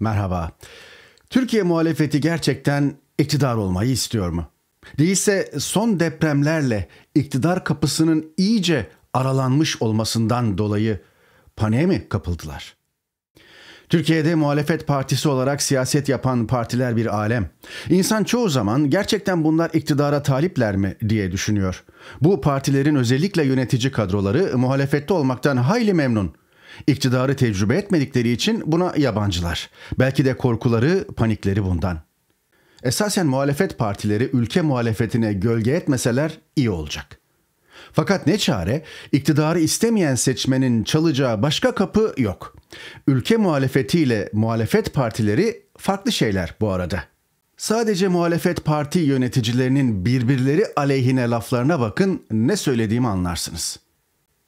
Merhaba. Türkiye muhalefeti gerçekten iktidar olmayı istiyor mu? Değilse son depremlerle iktidar kapısının iyice aralanmış olmasından dolayı paniğe mi kapıldılar? Türkiye'de muhalefet partisi olarak siyaset yapan partiler bir alem. İnsan çoğu zaman gerçekten bunlar iktidara talipler mi diye düşünüyor. Bu partilerin özellikle yönetici kadroları muhalefette olmaktan hayli memnun. İktidarı tecrübe etmedikleri için buna yabancılar. Belki de korkuları, panikleri bundan. Esasen muhalefet partileri ülke muhalefetine gölge etmeseler iyi olacak. Fakat ne çare? İktidarı istemeyen seçmenin çalacağı başka kapı yok. Ülke muhalefetiyle muhalefet partileri farklı şeyler bu arada. Sadece muhalefet parti yöneticilerinin birbirleri aleyhine laflarına bakın ne söylediğimi anlarsınız.''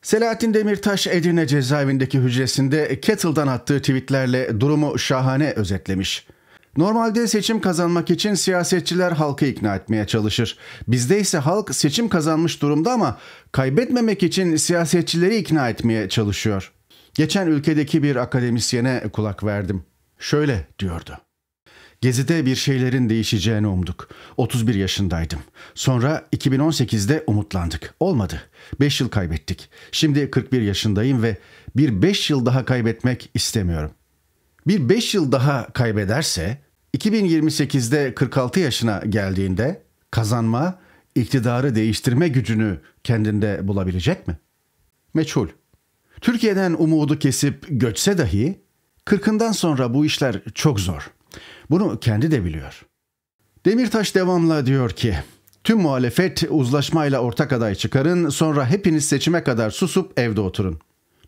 Selahattin Demirtaş Edirne cezaevindeki hücresinde Kettle'dan attığı tweetlerle durumu şahane özetlemiş. Normalde seçim kazanmak için siyasetçiler halkı ikna etmeye çalışır. Bizde ise halk seçim kazanmış durumda ama kaybetmemek için siyasetçileri ikna etmeye çalışıyor. Geçen ülkedeki bir akademisyene kulak verdim. Şöyle diyordu. Gezide bir şeylerin değişeceğini umduk. 31 yaşındaydım. Sonra 2018'de umutlandık. Olmadı. 5 yıl kaybettik. Şimdi 41 yaşındayım ve bir 5 yıl daha kaybetmek istemiyorum. Bir 5 yıl daha kaybederse 2028'de 46 yaşına geldiğinde kazanma, iktidarı değiştirme gücünü kendinde bulabilecek mi? Meçhul. Türkiye'den umudu kesip göçse dahi 40'ından sonra bu işler çok zor. Bunu kendi de biliyor. Demirtaş devamla diyor ki Tüm muhalefet uzlaşmayla ortak aday çıkarın sonra hepiniz seçime kadar susup evde oturun.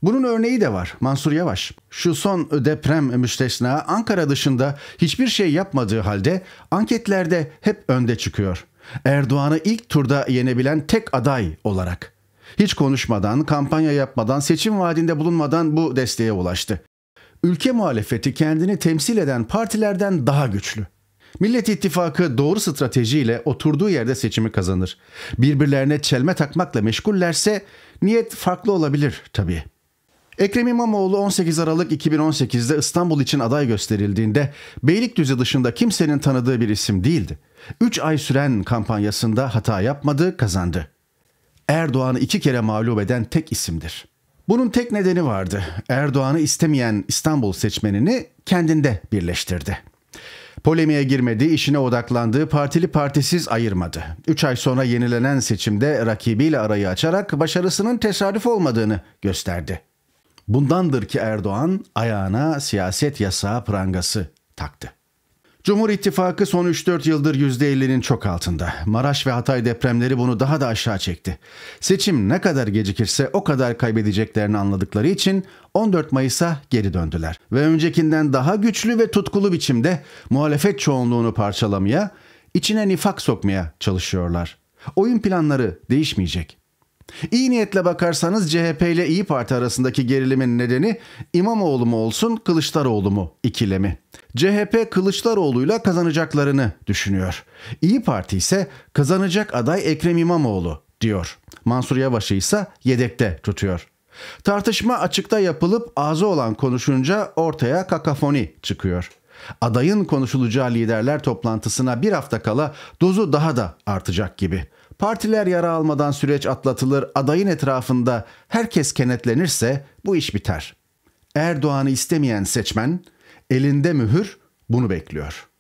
Bunun örneği de var Mansur Yavaş. Şu son deprem müstesna Ankara dışında hiçbir şey yapmadığı halde anketlerde hep önde çıkıyor. Erdoğan'ı ilk turda yenebilen tek aday olarak. Hiç konuşmadan, kampanya yapmadan, seçim vaadinde bulunmadan bu desteğe ulaştı ülke muhalefeti kendini temsil eden partilerden daha güçlü. Millet İttifakı doğru stratejiyle oturduğu yerde seçimi kazanır. Birbirlerine çelme takmakla meşgullerse niyet farklı olabilir tabii. Ekrem İmamoğlu 18 Aralık 2018'de İstanbul için aday gösterildiğinde Beylikdüzü dışında kimsenin tanıdığı bir isim değildi. 3 ay süren kampanyasında hata yapmadı, kazandı. Erdoğan'ı iki kere mağlup eden tek isimdir. Bunun tek nedeni vardı. Erdoğan'ı istemeyen İstanbul seçmenini kendinde birleştirdi. Polemiğe girmedi, işine odaklandığı partili partisiz ayırmadı. Üç ay sonra yenilenen seçimde rakibiyle arayı açarak başarısının tesadüf olmadığını gösterdi. Bundandır ki Erdoğan ayağına siyaset yasağı prangası taktı. Cumhur İttifakı son 3-4 yıldır %50'nin çok altında. Maraş ve Hatay depremleri bunu daha da aşağı çekti. Seçim ne kadar gecikirse o kadar kaybedeceklerini anladıkları için 14 Mayıs'a geri döndüler. Ve öncekinden daha güçlü ve tutkulu biçimde muhalefet çoğunluğunu parçalamaya, içine nifak sokmaya çalışıyorlar. Oyun planları değişmeyecek. İyi niyetle bakarsanız CHP ile İyi Parti arasındaki gerilimin nedeni İmamoğlu mu olsun Kılıçdaroğlu mu ikilemi. CHP Kılıçdaroğlu'yla kazanacaklarını düşünüyor. İyi Parti ise kazanacak aday Ekrem İmamoğlu diyor. Mansur Yavaş'ı ise yedekte tutuyor. Tartışma açıkta yapılıp ağzı olan konuşunca ortaya kakafoni çıkıyor. Adayın konuşulacağı liderler toplantısına bir hafta kala dozu daha da artacak gibi partiler yara almadan süreç atlatılır, adayın etrafında herkes kenetlenirse bu iş biter. Erdoğan'ı istemeyen seçmen elinde mühür bunu bekliyor.''